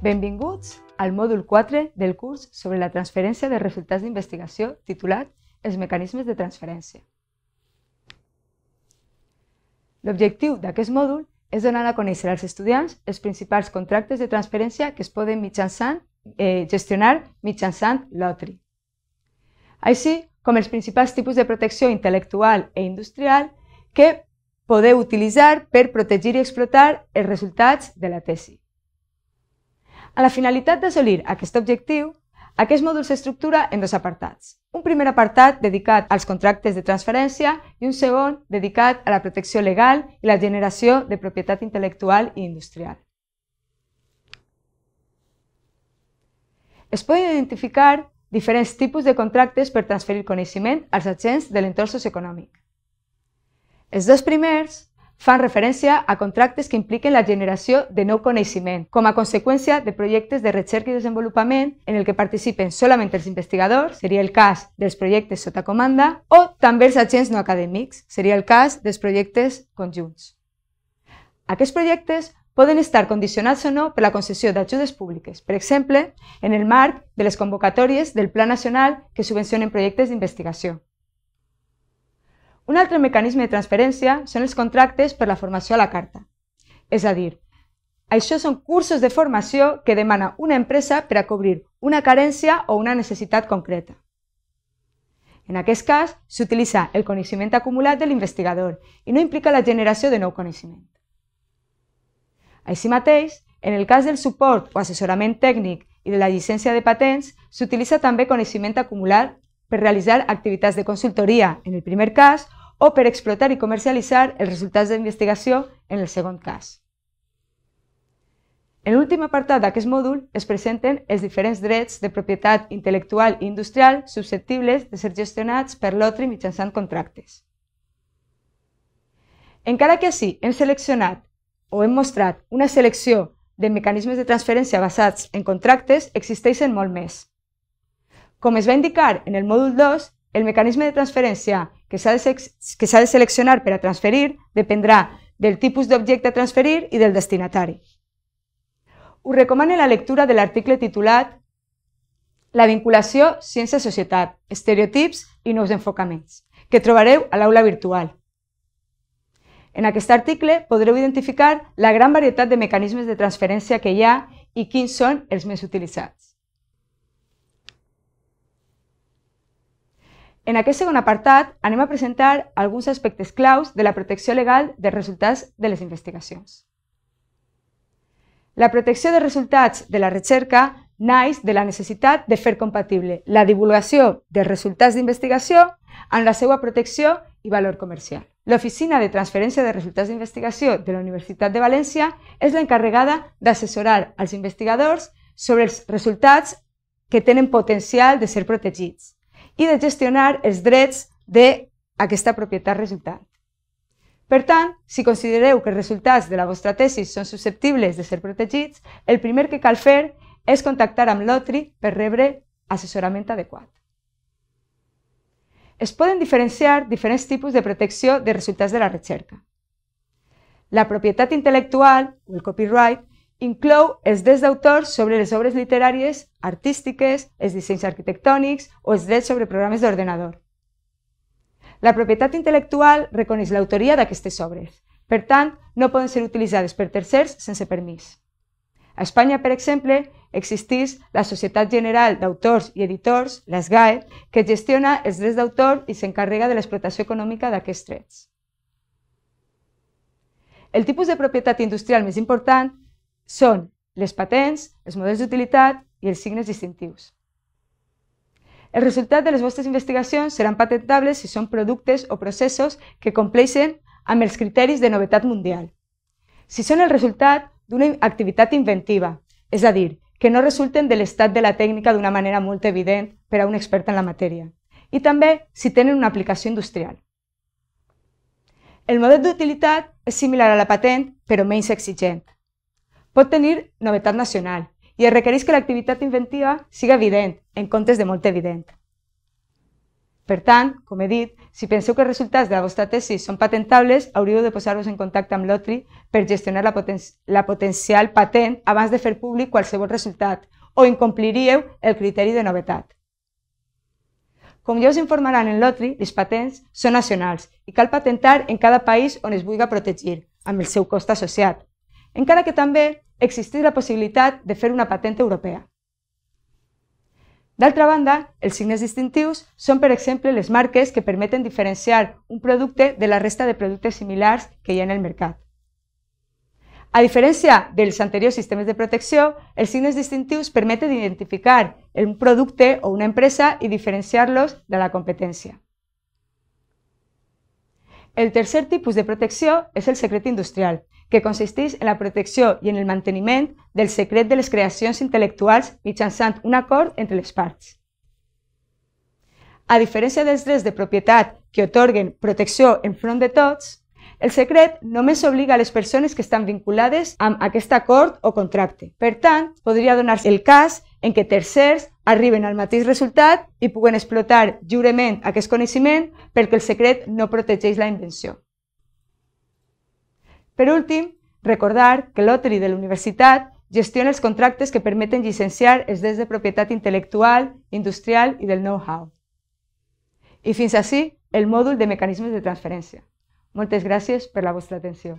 Benvinguts al mòdul 4 del curs sobre la transferència de resultats d'investigació titulat Els mecanismes de transferència. L'objectiu d'aquest mòdul és donar a conèixer als estudiants els principals contractes de transferència que es poden mitjançant, eh, gestionar mitjançant l'OTRI. Així com els principals tipus de protecció intel·lectual e industrial que podeu utilitzar per protegir i explotar els resultats de la tesi. A la finalitat d'assolir aquest objectiu, aquest mòdul s'estructura en dos apartats. Un primer apartat dedicat als contractes de transferència i un segon dedicat a la protecció legal i la generació de propietat intel·lectual i industrial. Es poden identificar diferents tipus de contractes per transferir coneixement als agents de l'entorn socioeconòmic. Els dos primers fan referència a contractes que impliquen la generació de nou coneixement, com a conseqüència de projectes de recerca i desenvolupament en el que participen solament els investigadors, seria el cas dels projectes sota comanda, o també els agents no acadèmics, seria el cas dels projectes conjunts. Aquests projectes poden estar condicionats o no per la concessió d'ajudes públiques, per exemple, en el marc de les convocatòries del Pla Nacional que subvencionen projectes d'investigació. Un altre mecanisme de transferència són els contractes per la formació a la carta. És a dir, això són cursos de formació que demana una empresa per a cobrir una carència o una necessitat concreta. En aquest cas, s'utilitza el coneixement acumulat de l'investigador i no implica la generació de nou coneixement. Així mateix, en el cas del suport o assessorament tècnic i de la llicència de patents, s'utilitza també coneixement acumulat per realitzar activitats de consultoria en el primer cas o per explotar i comercialitzar els resultats d'investigació en el segon cas. En l'últim apartat d'aquest mòdul es presenten els diferents drets de propietat intel·lectual i industrial susceptibles de ser gestionats per l'OTRI mitjançant contractes. Encara que així hem seleccionat o hem mostrat una selecció de mecanismes de transferència basats en contractes, existeixen molt més. Com es va indicar en el mòdul 2, el mecanisme de transferència que s'ha de, que de seleccionar per a transferir dependrà del tipus d'objecte a transferir i del destinatari. Us recomano la lectura de l'article titulat La vinculació ciència-societat, estereotips i nous enfocaments, que trobareu a l'aula virtual. En aquest article podreu identificar la gran varietat de mecanismes de transferència que hi ha i quins són els més utilitzats. En aquest segon apartat anem a presentar alguns aspectes claus de la protecció legal dels resultats de les investigacions. La protecció de resultats de la recerca naix de la necessitat de fer compatible la divulgació dels resultats d'investigació amb la seva protecció i valor comercial. L'Oficina de Transferència de Resultats d'Investigació de la Universitat de València és l'encarregada d'assessorar als investigadors sobre els resultats que tenen potencial de ser protegits i de gestionar els drets d'aquesta propietat resultant. Per tant, si considereu que els resultats de la vostra tesi són susceptibles de ser protegits, el primer que cal fer és contactar amb l'OTRI per rebre assessorament adequat. Es poden diferenciar diferents tipus de protecció de resultats de la recerca. La propietat intel·lectual, o el copyright, inclou els drets d'autor sobre les obres literàries, artístiques, els dissenys arquitectònics o els drets sobre programes d'ordenador. La propietat intel·lectual reconeix l'autoria d'aquestes obres. Per tant, no poden ser utilitzades per tercers sense permís. A Espanya, per exemple, existeix la Societat General d'Autors i Editors, la SGAE, que gestiona els drets d'autor i s'encarrega de l'explotació econòmica d'aquests drets. El tipus de propietat industrial més important són les patents, els models d'utilitat i els signes distintius. El resultat de les vostres investigacions seran patentables si són productes o processos que compleixen amb els criteris de novetat mundial. Si són el resultat d'una activitat inventiva, és a dir, que no resulten de l'estat de la tècnica d'una manera molt evident per a un expert en la matèria, i també si tenen una aplicació industrial. El model d'utilitat és similar a la patent, però menys exigent, pot tenir novetat nacional i es requereix que l'activitat inventiva siga evident, en comptes de molt evident. Per tant, com he dit, si penseu que els resultats de la vostra tesi són patentables, hauríeu de posar-vos en contacte amb l'OTRI per gestionar la, poten la potencial patent abans de fer públic qualsevol resultat o incompliríeu el criteri de novetat. Com ja us informaran en l'OTRI, les patents són nacionals i cal patentar en cada país on es vulgui protegir, amb el seu cost associat, encara que també existeix la possibilitat de fer una patent europea. D'altra banda, els signes distintius són, per exemple, les marques que permeten diferenciar un producte de la resta de productes similars que hi ha en el mercat. A diferència dels anteriors sistemes de protecció, els signes distintius permeten identificar un producte o una empresa i diferenciar-los de la competència. El tercer tipus de protecció és el secret industrial, que consisteix en la protecció i en el manteniment del secret de les creacions intel·lectuals mitjançant un acord entre les parts. A diferència dels drets de propietat que otorguen protecció enfront de tots, el secret només obliga a les persones que estan vinculades amb aquest acord o contracte. Per tant, podria donar-se el cas en què tercers arriben al mateix resultat i puguen explotar lliurement aquest coneixement perquè el secret no protegeix la invenció. Per últim, recordar que l'Otri de la Universitat gestiona els contractes que permeten llicenciar els drets de propietat intel·lectual, industrial i del know-how. I fins així el mòdul de mecanismes de transferència. Moltes gràcies per la vostra atenció.